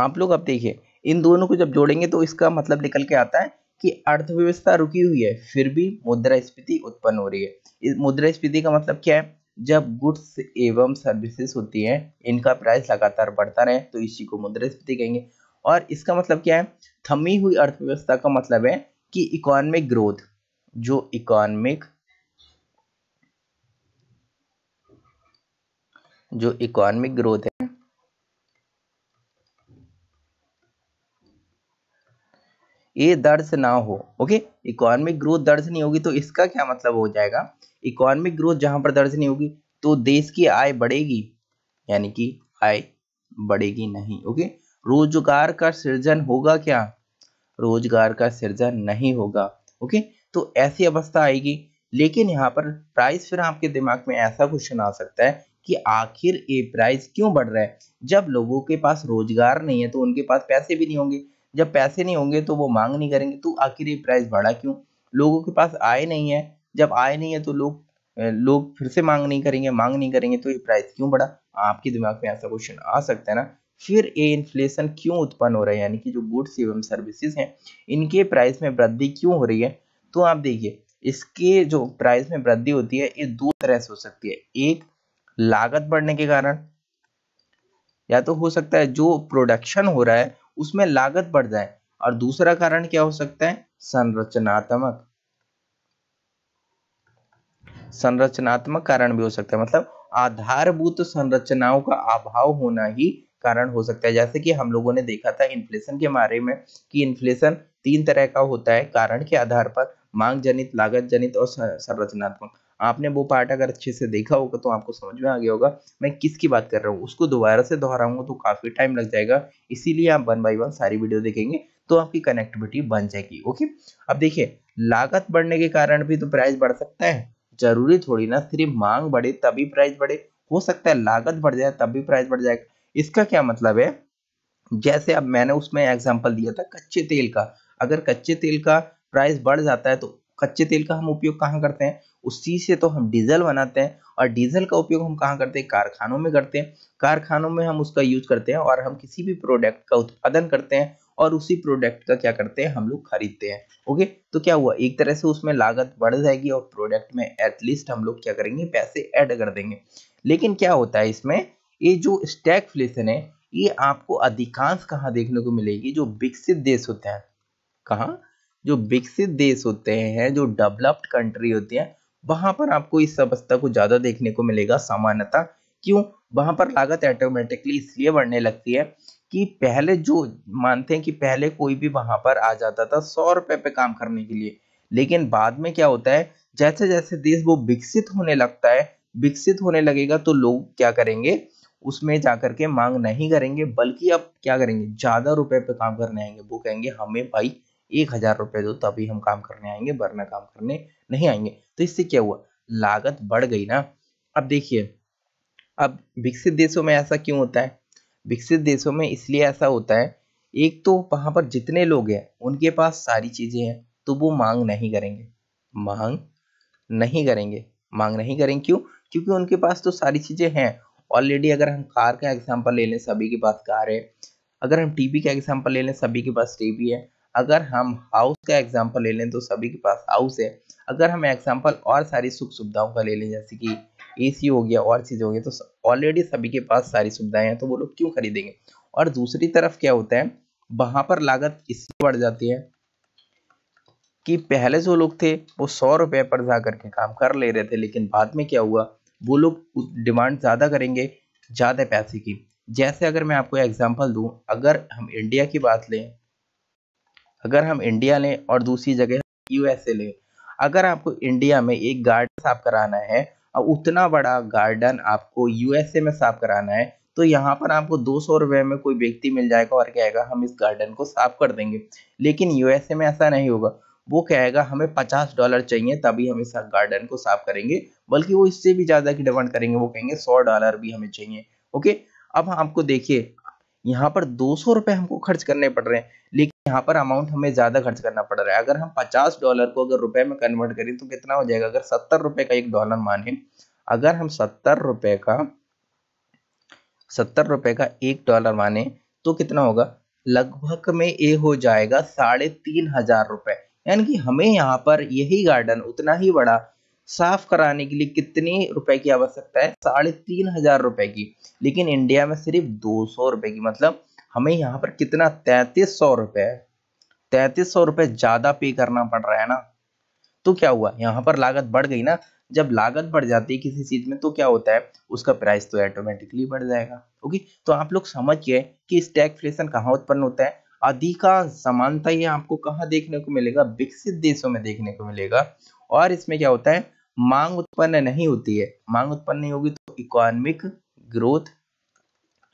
आप लोग अब देखिए इन दोनों को जब जोड़ेंगे तो इसका मतलब निकल के आता है कि अर्थव्यवस्था रुकी हुई है फिर भी स्फीति उत्पन्न हो रही है इस मुद्रास्फीति का मतलब क्या है जब गुड्स एवं सर्विसेज होती हैं इनका प्राइस लगातार बढ़ता रहे तो इसी को स्फीति कहेंगे और इसका मतलब क्या है थमी हुई अर्थव्यवस्था का मतलब है कि इकोनॉमिक ग्रोथ जो इकोनॉमिक जो इकोनॉमिक ग्रोथ है ये दर्ज ना हो ओके इकोनॉमिक ग्रोथ दर्ज नहीं होगी तो इसका क्या मतलब हो जाएगा इकोनॉमिक ग्रोथ जहां पर दर्ज नहीं होगी तो देश की आय बढ़ेगी यानी कि आय बढ़ेगी नहीं ओके रोजगार का सृजन होगा क्या रोजगार का सृजन नहीं होगा ओके तो ऐसी अवस्था आएगी लेकिन यहाँ पर प्राइस फिर आपके दिमाग में ऐसा क्वेश्चन आ सकता है कि आखिर ये प्राइस क्यों बढ़ रहा है जब लोगों के पास रोजगार नहीं है तो उनके पास पैसे भी नहीं होंगे जब पैसे नहीं होंगे तो वो मांग नहीं करेंगे तो आखिर ये प्राइस बढ़ा क्यों लोगों के पास आए नहीं है जब आए नहीं है तो लोग लोग फिर से मांग नहीं करेंगे मांग नहीं करेंगे तो ये प्राइस क्यों बढ़ा आपके दिमाग में ऐसा क्वेश्चन आ सकता है ना फिर ये इन्फ्लेशन क्यों उत्पन्न हो रहा है यानी कि जो गुड्स एवं सर्विसेज हैं इनके प्राइस में वृद्धि क्यों हो रही है तो आप देखिए इसके जो प्राइस में वृद्धि होती है ये दो तरह से हो सकती है एक लागत बढ़ने के कारण या तो हो सकता है जो प्रोडक्शन हो रहा है उसमें लागत बढ़ जाए और दूसरा कारण क्या हो सकता है संरचनात्मक संरचनात्मक कारण भी हो सकता है मतलब आधारभूत संरचनाओं का अभाव होना ही कारण हो सकता है जैसे कि हम लोगों ने देखा था इन्फ्लेशन के बारे में कि इन्फ्लेशन तीन तरह का होता है कारण के आधार पर मांग जनित लागत जनित और संरचनात्मक आपने वो पार्ट अगर अच्छे से देखा होगा तो आपको समझ में आ गया होगा मैं किसकी बात कर रहा हूँ उसको दोबारा से दोहराऊंगा तो काफ़ी टाइम लग जाएगा इसीलिए आप वन बाई वन सारी वीडियो देखेंगे तो आपकी कनेक्टिविटी बन जाएगी ओके अब देखिए लागत बढ़ने के कारण भी तो प्राइस बढ़ सकता है जरूरी थोड़ी ना सिर्फ मांग बढ़े तभी प्राइस बढ़े हो सकता है लागत बढ़ जाए तब भी प्राइस बढ़ जाएगा इसका क्या मतलब है जैसे अब मैंने उसमें एग्जाम्पल दिया था कच्चे तेल का अगर कच्चे तेल का प्राइस बढ़ जाता है तो कच्चे तेल का हम उपयोग कहाँ करते हैं उसी से तो हम डीजल बनाते हैं और डीजल का उपयोग हम कहाँ करते हैं कारखानों में करते हैं कारखानों में हम उसका यूज करते हैं और हम किसी भी प्रोडक्ट का उत्पादन करते हैं और उसी प्रोडक्ट का क्या करते हैं हम लोग खरीदते हैं ओके तो क्या हुआ एक तरह से उसमें लागत बढ़ जाएगी और प्रोडक्ट में एटलीस्ट हम लोग क्या करेंगे पैसे ऐड कर देंगे लेकिन क्या होता है इसमें ये जो फ्लेशन है ये आपको अधिकांश कहाँ देखने को मिलेगी जो विकसित देश होते हैं कहाँ जो विकसित देश होते हैं जो डेवलप्ड कंट्री होती है वहां पर आपको इस अवस्था को ज़्यादा देखने को मिलेगा सामान्यता क्यों वहां पर लागत ऑटोमेटिकली इसलिए बढ़ने लगती है कि पहले जो मानते हैं कि पहले कोई भी वहां पर आ जाता था सौ रुपए पे काम करने के लिए लेकिन बाद में क्या होता है जैसे जैसे देश वो विकसित होने लगता है विकसित होने लगेगा तो लोग क्या करेंगे उसमें जाकर के मांग नहीं करेंगे बल्कि अब क्या करेंगे ज़्यादा रुपए पे काम करने आएंगे वो कहेंगे हमें भाई एक हज़ार रुपए दो तभी हम काम करने आएंगे वरना काम करने नहीं आएंगे तो इससे क्या हुआ लागत बढ़ गई ना अब देखिए अब विकसित देशों में ऐसा क्यों होता है विकसित देशों में इसलिए ऐसा होता है एक तो वहां पर जितने लोग हैं उनके पास सारी चीज़ें हैं तो वो मांग नहीं करेंगे मांग नहीं करेंगे मांग नहीं करेंगे क्यों क्योंकि उनके पास तो सारी चीज़ें हैं ऑलरेडी अगर हम कार का एग्जाम्पल ले लें सभी के पास कार है अगर हम टीवी का एग्जाम्पल ले लें सभी के पास टीवी है अगर हम हाउस का एग्जाम्पल ले लें तो सभी के पास हाउस है अगर हम एग्जाम्पल और सारी सुख सुविधाओं का ले लें जैसे कि एसी हो गया और चीज़ हो गया तो ऑलरेडी सभी के पास सारी सुविधाएं हैं तो वो लोग क्यों खरीदेंगे और दूसरी तरफ क्या होता है वहाँ पर लागत इसलिए बढ़ जाती है कि पहले जो लोग थे वो सौ रुपये पर जा करके काम कर ले रहे थे लेकिन बाद में क्या हुआ वो लोग डिमांड ज़्यादा करेंगे ज़्यादा पैसे की जैसे अगर मैं आपको एग्जाम्पल दूँ अगर हम इंडिया की बात लें अगर हम इंडिया लें और दूसरी जगह यूएसए लें अगर आपको इंडिया में एक गार्डन साफ कराना है और उतना बड़ा गार्डन आपको यूएसए में साफ कराना है तो यहाँ पर आपको दो सौ रुपये में कोई व्यक्ति मिल जाएगा और कहेगा हम इस गार्डन को साफ कर देंगे लेकिन यूएसए में ऐसा नहीं होगा वो कहेगा हमें पचास डॉलर चाहिए तभी हम इस गार्डन को साफ करेंगे बल्कि वो इससे भी ज़्यादा की डिमांड करेंगे वो कहेंगे सौ डॉलर भी हमें चाहिए ओके अब आपको देखिए यहाँ पर दो सौ रुपए हमको खर्च करने पड़ रहे हैं लेकिन यहाँ पर अमाउंट हमें ज़्यादा खर्च करना पड़ रहा है अगर हम पचास डॉलर को अगर रुपए में कन्वर्ट करें तो कितना हो जाएगा अगर सत्तर रुपए का एक डॉलर माने अगर हम सत्तर रुपए का सत्तर रुपए का एक डॉलर माने तो कितना होगा लगभग में ये हो जाएगा साढ़े तीन हजार रुपए यानी कि हमें यहाँ पर यही गार्डन उतना ही बड़ा साफ कराने के लिए कितने रुपए की आवश्यकता है साढ़े तीन हजार रुपए की लेकिन इंडिया में सिर्फ दो सौ रुपए की मतलब हमें यहाँ पर कितना तैतीस सौ रुपए तैतीस सौ रुपए ज्यादा पे करना पड़ रहा है ना तो क्या हुआ यहाँ पर लागत बढ़ गई ना जब लागत बढ़ जाती है किसी चीज में तो क्या होता है उसका प्राइस तो ऑटोमेटिकली बढ़ जाएगा ओके तो आप लोग समझिए कि स्टैग फ्लेशन कहाँ उत्पन्न होता है अधिकांश समानता ये आपको कहाँ देखने को मिलेगा विकसित देशों में देखने को मिलेगा और इसमें क्या होता है मांग उत्पन्न नहीं होती है मांग उत्पन्न नहीं होगी तो इकोनॉमिक ग्रोथ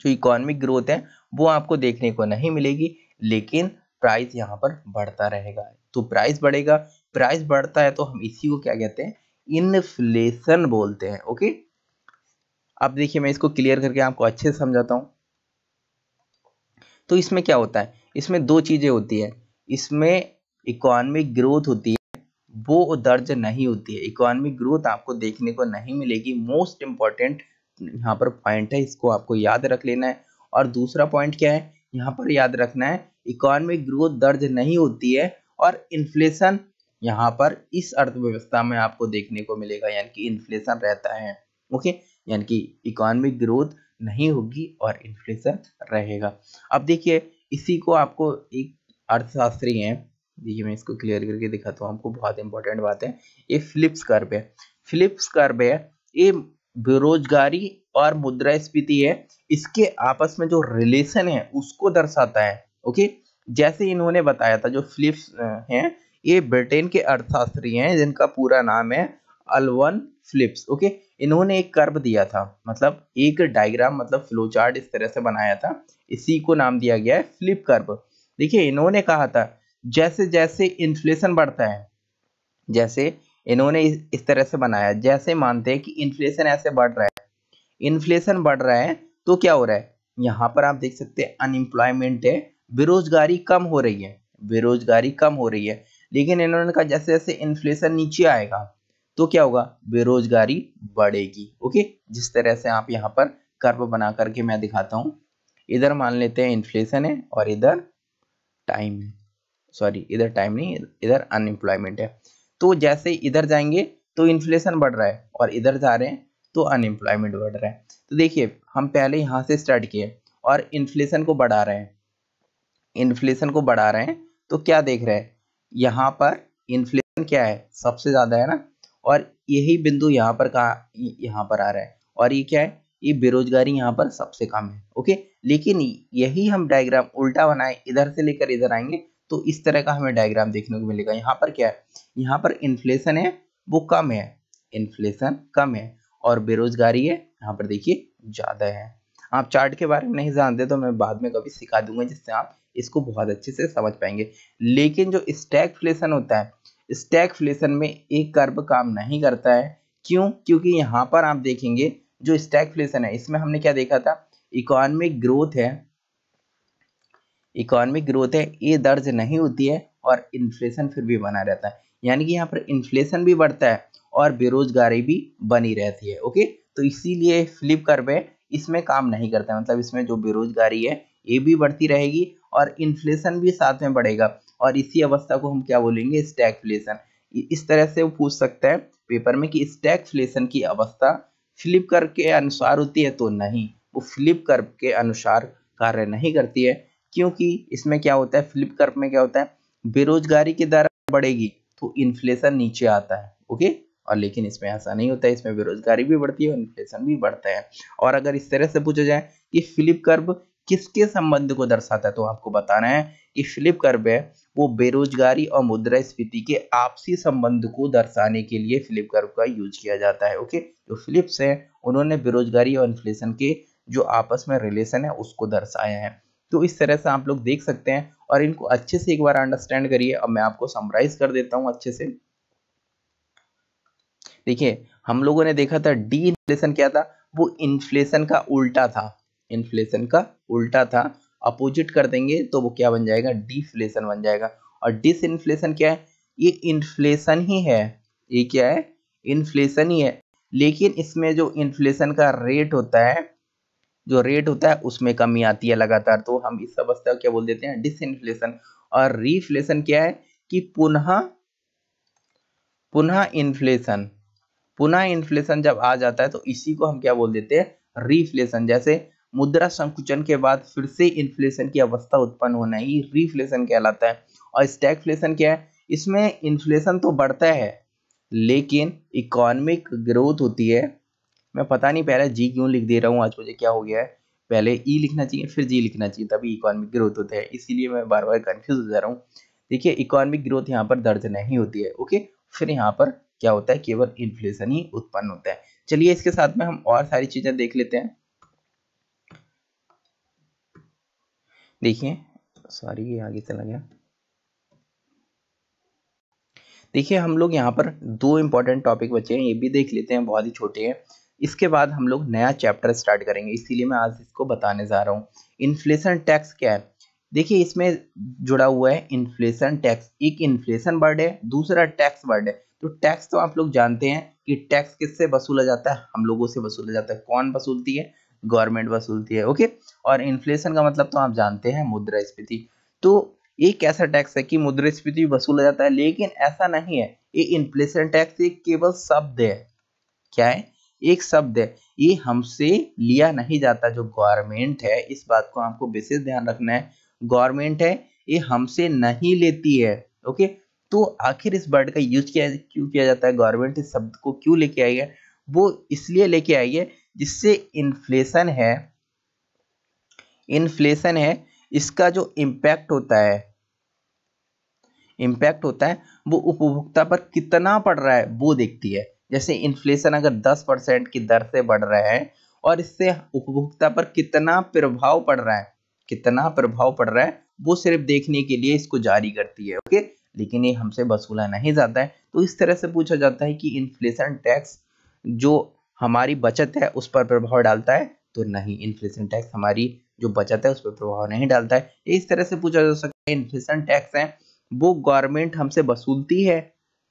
जो इकोनॉमिक ग्रोथ है वो आपको देखने को नहीं मिलेगी लेकिन प्राइस यहाँ पर बढ़ता रहेगा तो प्राइस बढ़ेगा प्राइस बढ़ता है तो हम इसी को क्या कहते हैं इनफ्लेशन बोलते हैं ओके अब देखिए मैं इसको क्लियर करके आपको अच्छे से समझाता हूं तो इसमें क्या होता है इसमें दो चीज़ें होती है इसमें इकोनॉमिक ग्रोथ होती है वो दर्ज नहीं होती है इकोनॉमिक ग्रोथ आपको देखने को नहीं मिलेगी मोस्ट इम्पॉर्टेंट यहाँ पर पॉइंट है इसको आपको याद रख लेना है और दूसरा पॉइंट क्या है यहाँ पर याद रखना है इकोनॉमिक ग्रोथ दर्ज नहीं होती है और इन्फ्लेशन यहाँ पर इस अर्थव्यवस्था में आपको देखने को मिलेगा यानी कि इन्फ्लेशन रहता है ओके यानी कि इकोनॉमिक ग्रोथ नहीं होगी और इन्फ्लेशन रहेगा अब देखिए इसी को आपको एक अर्थशास्त्री हैं देखिए मैं इसको क्लियर करके दिखाता हूँ आपको बहुत इंपॉर्टेंट बात है ये फ्लिप्स कर्व है फ्लिप्स कर्व है ये बेरोजगारी और स्फीति है इसके आपस में जो रिलेशन है उसको दर्शाता है ओके जैसे इन्होंने बताया था जो फ्लिप्स हैं ये ब्रिटेन के अर्थशास्त्री हैं जिनका पूरा नाम है अलवन फ्लिप्स ओके इन्होंने एक कर्व दिया था मतलब एक डायग्राम मतलब फ्लो चार्ट इस तरह से बनाया था इसी को नाम दिया गया है फ्लिप कर्व देखिए इन्होंने कहा था जैसे जैसे इन्फ्लेशन बढ़ता है जैसे इन्होंने इस तरह से बनाया जैसे मानते हैं कि इन्फ्लेशन ऐसे बढ़ रहा है इन्फ्लेशन बढ़ रहा है तो क्या हो रहा है यहाँ पर आप देख सकते हैं अनएम्प्लॉयमेंट है बेरोजगारी कम हो रही है बेरोजगारी कम हो रही है लेकिन इन्होंने कहा जैसे जैसे इन्फ्लेशन नीचे आएगा तो क्या होगा बेरोजगारी बढ़ेगी ओके जिस तरह से आप यहाँ पर कर्व बना करके मैं दिखाता हूँ इधर मान लेते हैं इन्फ्लेशन है और इधर टाइम है सॉरी इधर टाइम नहीं इधर अनएम्प्लॉयमेंट है तो जैसे इधर जाएंगे तो इन्फ्लेशन बढ़ रहा है और इधर जा रहे हैं तो अनएम्प्लॉयमेंट बढ़ रहा है तो देखिए हम पहले यहाँ से स्टार्ट किए और इन्फ्लेशन को बढ़ा रहे हैं इन्फ्लेशन को बढ़ा रहे हैं तो क्या देख रहे हैं यहाँ पर इन्फ्लेशन क्या है सबसे ज़्यादा है ना और यही बिंदु यहाँ पर कहा यहाँ पर आ रहा है और ये क्या है ये बेरोजगारी यहाँ पर सबसे कम है ओके लेकिन यही हम डायग्राम उल्टा बनाए इधर से लेकर इधर आएंगे तो इस तरह का हमें डायग्राम देखने को मिलेगा यहाँ पर क्या है यहाँ पर इन्फ्लेशन है वो कम है इन्फ्लेशन कम है और बेरोजगारी है यहाँ पर देखिए ज़्यादा है आप चार्ट के बारे में नहीं जानते तो मैं बाद में कभी सिखा दूंगा जिससे आप इसको बहुत अच्छे से समझ पाएंगे लेकिन जो फ्लेशन होता है फ्लेशन में एक कर्ब काम नहीं करता है क्यों क्योंकि यहाँ पर आप देखेंगे जो फ्लेशन है इसमें हमने क्या देखा था इकोनॉमिक ग्रोथ है इकोनॉमिक ग्रोथ है ये दर्ज नहीं होती है और इन्फ्लेशन फिर भी बना रहता है यानी कि यहाँ पर इन्फ्लेशन भी बढ़ता है और बेरोजगारी भी बनी रहती है ओके तो इसीलिए फ्लिप कर्व इसमें काम नहीं करता मतलब इसमें जो बेरोजगारी है ये भी बढ़ती रहेगी और इन्फ्लेशन भी साथ में बढ़ेगा और इसी अवस्था को हम क्या बोलेंगे फ्लेशन इस तरह से वो पूछ सकता है पेपर में कि फ्लेशन की अवस्था फ्लिप कर के अनुसार होती है तो नहीं वो फ्लिप कर्व के अनुसार कार्य नहीं करती है क्योंकि इसमें क्या होता है फ्लिप कर्व में क्या होता है बेरोजगारी की दर बढ़ेगी तो इन्फ्लेशन नीचे आता है ओके और लेकिन इसमें ऐसा नहीं होता है इसमें बेरोजगारी भी बढ़ती है और इन्फ्लेशन भी बढ़ता है और अगर इस तरह से पूछा जाए कि फ्लिप कर्व किसके संबंध को दर्शाता है तो आपको बताना है कि फ्लिप कर्व है वो बेरोजगारी और मुद्रा स्फीति के आपसी संबंध को दर्शाने के लिए फ्लिप कर्व का यूज किया जाता है ओके जो फ्लिप्स हैं उन्होंने बेरोजगारी और इन्फ्लेशन के जो आपस में रिलेशन है उसको दर्शाया है तो इस तरह से आप लोग देख सकते हैं और इनको अच्छे से एक बार अंडरस्टैंड करिए अब मैं आपको समराइज कर देता हूं अच्छे से देखिए हम लोगों ने देखा था डी इन्फ्लेशन क्या था वो इन्फ्लेशन का उल्टा था इन्फ्लेशन का उल्टा था अपोजिट कर देंगे तो वो क्या बन जाएगा डिफ्लेशन बन जाएगा और डिस इन्फ्लेशन क्या है ये इन्फ्लेशन ही है ये क्या है इन्फ्लेशन ही है लेकिन इसमें जो इन्फ्लेशन का रेट होता है जो रेट होता है उसमें कमी आती है लगातार तो हम इस अवस्था को क्या बोल देते हैं डिसइन्फ्लेशन और रिफ्लेशन क्या है कि पुनः पुनः इन्फ्लेशन पुनः इन्फ्लेशन जब आ जाता है तो इसी को हम क्या बोल देते हैं रिफ्लेशन जैसे मुद्रा संकुचन के बाद फिर से इन्फ्लेशन की अवस्था उत्पन्न होना ही रिफ्लेशन कहलाता है और स्टैगफ्लेशन क्या है इसमें इन्फ्लेशन तो बढ़ता है लेकिन इकोनॉमिक ग्रोथ होती है मैं पता नहीं पहले जी क्यों लिख दे रहा हूँ आज मुझे क्या हो गया है पहले ई e लिखना चाहिए फिर जी लिखना चाहिए तभी इकोनॉमिक ग्रोथ होता है इसीलिए मैं बार बार कन्फ्यूज हो जा रहा हूँ देखिए इकोनॉमिक ग्रोथ यहाँ पर दर्ज नहीं होती है ओके फिर यहाँ पर क्या होता है केवल इन्फ्लेशन ही उत्पन्न होता है चलिए इसके साथ में हम और सारी चीजें देख लेते हैं देखिए सॉरी ये आगे चला गया देखिए हम लोग यहाँ पर दो इम्पॉर्टेंट टॉपिक बचे हैं ये भी देख लेते हैं बहुत ही छोटे हैं इसके बाद हम लोग नया चैप्टर स्टार्ट करेंगे इसीलिए मैं आज इसको बताने जा रहा हूँ इन्फ्लेशन टैक्स क्या है देखिए इसमें जुड़ा हुआ है इन्फ्लेशन टैक्स एक इन्फ्लेशन वर्ड है दूसरा टैक्स वर्ड है तो टैक्स तो आप लोग जानते हैं कि टैक्स किससे वसूला जाता है हम लोगों से वसूला जाता है कौन वसूलती है गवर्नमेंट वसूलती है ओके और इन्फ्लेशन का मतलब तो आप जानते हैं मुद्रास्फीति तो एक ऐसा टैक्स है कि मुद्रास्फीति वसूला जाता है लेकिन ऐसा नहीं है ये इन्फ्लेशन टैक्स एक केवल शब्द है क्या है एक शब्द है ये हमसे लिया नहीं जाता जो गवर्नमेंट है इस बात को आपको विशेष ध्यान रखना है गवर्नमेंट है ये हमसे नहीं लेती है ओके तो आखिर इस वर्ड का यूज किया क्यों किया जाता है गवर्नमेंट इस शब्द को क्यों लेके आई है वो इसलिए लेके आई है जिससे इन्फ्लेशन है इन्फ्लेशन है इसका जो इम्पैक्ट होता है इम्पैक्ट होता है वो उपभोक्ता पर कितना पड़ रहा है वो देखती है जैसे इन्फ्लेशन अगर दस परसेंट की दर से बढ़ रहा है और इससे उपभोक्ता पर कितना प्रभाव पड़ रहा है कितना प्रभाव पड़ रहा है वो सिर्फ देखने के लिए इसको जारी करती है ओके लेकिन ये हमसे वसूला नहीं जाता है तो इस तरह से पूछा जाता है कि इन्फ्लेशन टैक्स जो हमारी बचत है उस पर प्रभाव डालता है तो नहीं इन्फ्लेशन टैक्स हमारी जो बचत है उस पर प्रभाव नहीं डालता है इस तरह से पूछा जा सकता है इन्फ्लेशन टैक्स है वो गवर्नमेंट हमसे वसूलती है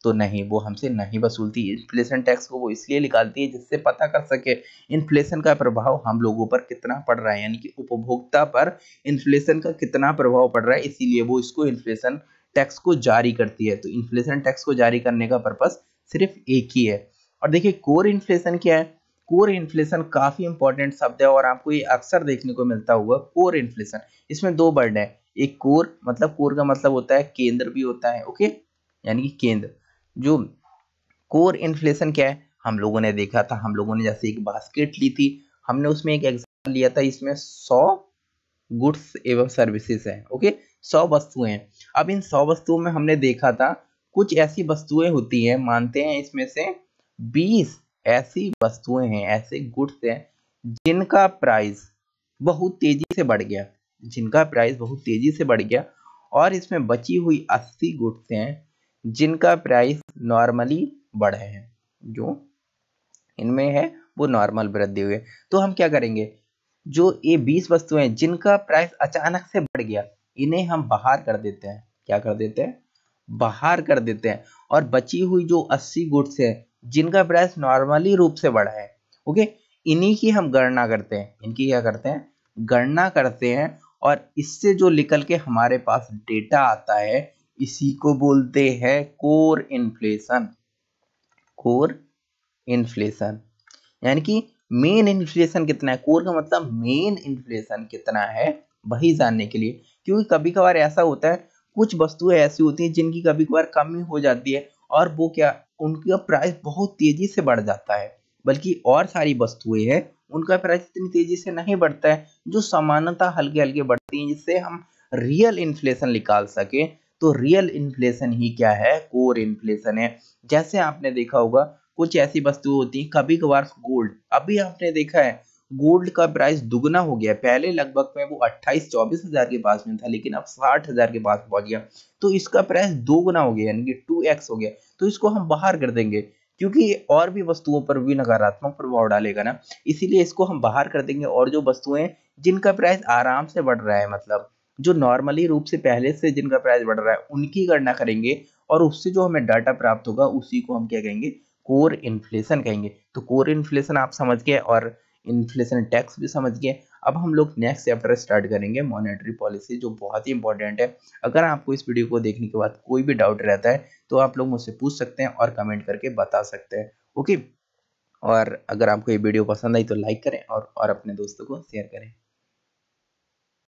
तो नहीं वो हमसे नहीं वसूलती इन्फ्लेशन टैक्स को वो इसलिए निकालती है जिससे पता कर सके इन्फ्लेशन का प्रभाव हम लोगों पर कितना पड़ रहा है यानी कि उपभोक्ता पर इन्फ्लेशन का कितना प्रभाव पड़ रहा है इसीलिए वो इसको इन्फ्लेशन टैक्स को जारी करती है तो इन्फ्लेशन टैक्स को जारी करने का पर्पज़ सिर्फ एक ही है और देखिए कोर इन्फ्लेशन क्या है कोर इन्फ्लेशन काफ़ी इंपॉर्टेंट शब्द है और आपको ये अक्सर देखने को मिलता हुआ कोर इन्फ्लेशन इसमें दो वर्ड है एक कोर मतलब कोर का मतलब होता है केंद्र भी होता है ओके यानी कि केंद्र जो कोर इन्फ्लेशन क्या है हम लोगों ने देखा था हम लोगों ने जैसे एक बास्केट ली थी हमने उसमें एक एग्जाम्पल लिया था इसमें सौ गुड्स एवं सर्विसेज हैं ओके सौ वस्तुएं हैं अब इन सौ वस्तुओं में हमने देखा था कुछ ऐसी वस्तुएं होती हैं मानते हैं इसमें से बीस ऐसी वस्तुएं हैं ऐसे गुड्स हैं जिनका प्राइस बहुत तेजी से बढ़ गया जिनका प्राइस बहुत तेजी से बढ़ गया और इसमें बची हुई अस्सी गुड्स हैं जिनका प्राइस नॉर्मली बढ़े हैं जो इनमें है वो नॉर्मल वृद्धि हुई है तो हम क्या करेंगे जो ये बीस वस्तुएं जिनका प्राइस अचानक से बढ़ गया इन्हें हम बाहर कर देते हैं क्या कर देते हैं बाहर कर देते हैं और बची हुई जो अस्सी गुड्स है जिनका प्राइस नॉर्मली रूप से बढ़ा है ओके इन्हीं की हम गणना करते हैं इनकी क्या करते हैं गणना करते हैं और इससे जो निकल के हमारे पास डेटा आता है इसी को बोलते हैं कोर इन्फ्लेशन कोर इन्फ्लेशन यानी कि मेन इन्फ्लेशन कितना है कोर का मतलब मेन इन्फ्लेशन कितना है वही जानने के लिए क्योंकि कभी कभार ऐसा होता है कुछ वस्तुएं ऐसी होती हैं जिनकी कभी कभार कमी हो जाती है और वो क्या उनका प्राइस बहुत तेजी से बढ़ जाता है बल्कि और सारी वस्तुएं हैं उनका प्राइस इतनी तेजी से नहीं बढ़ता है जो समानता हल्के हल्के बढ़ती हैं जिससे हम रियल इन्फ्लेशन निकाल सके तो रियल इन्फ्लेशन ही क्या है कोर इन्फ्लेशन है जैसे आपने देखा होगा कुछ ऐसी वस्तुएं होती हैं कभी कभार गोल्ड अभी आपने देखा है गोल्ड का प्राइस दुगना हो गया पहले लगभग में वो 28 चौबीस हजार के पास में था लेकिन अब साठ हजार के पास पहुंच गया तो इसका प्राइस दोगुना हो गया यानी कि टू एक्स हो गया तो इसको हम बाहर कर देंगे क्योंकि और भी वस्तुओं पर भी नकारात्मक प्रभाव डालेगा ना इसीलिए इसको हम बाहर कर देंगे और जो वस्तुएं जिनका प्राइस आराम से बढ़ रहा है मतलब जो नॉर्मली रूप से पहले से जिनका प्राइस बढ़ रहा है उनकी गणना करेंगे और उससे जो हमें डाटा प्राप्त होगा उसी को हम क्या कहेंगे कोर इन्फ्लेशन कहेंगे तो कोर इन्फ्लेशन आप समझ गए और इन्फ्लेशन टैक्स भी समझ गए अब हम लोग नेक्स्ट चैप्टर स्टार्ट करेंगे मॉनेटरी पॉलिसी जो बहुत ही इंपॉर्टेंट है अगर आपको इस वीडियो को देखने के बाद कोई भी डाउट रहता है तो आप लोग मुझसे पूछ सकते हैं और कमेंट करके बता सकते हैं ओके और अगर आपको ये वीडियो पसंद आई तो लाइक करें और, और अपने दोस्तों को शेयर करें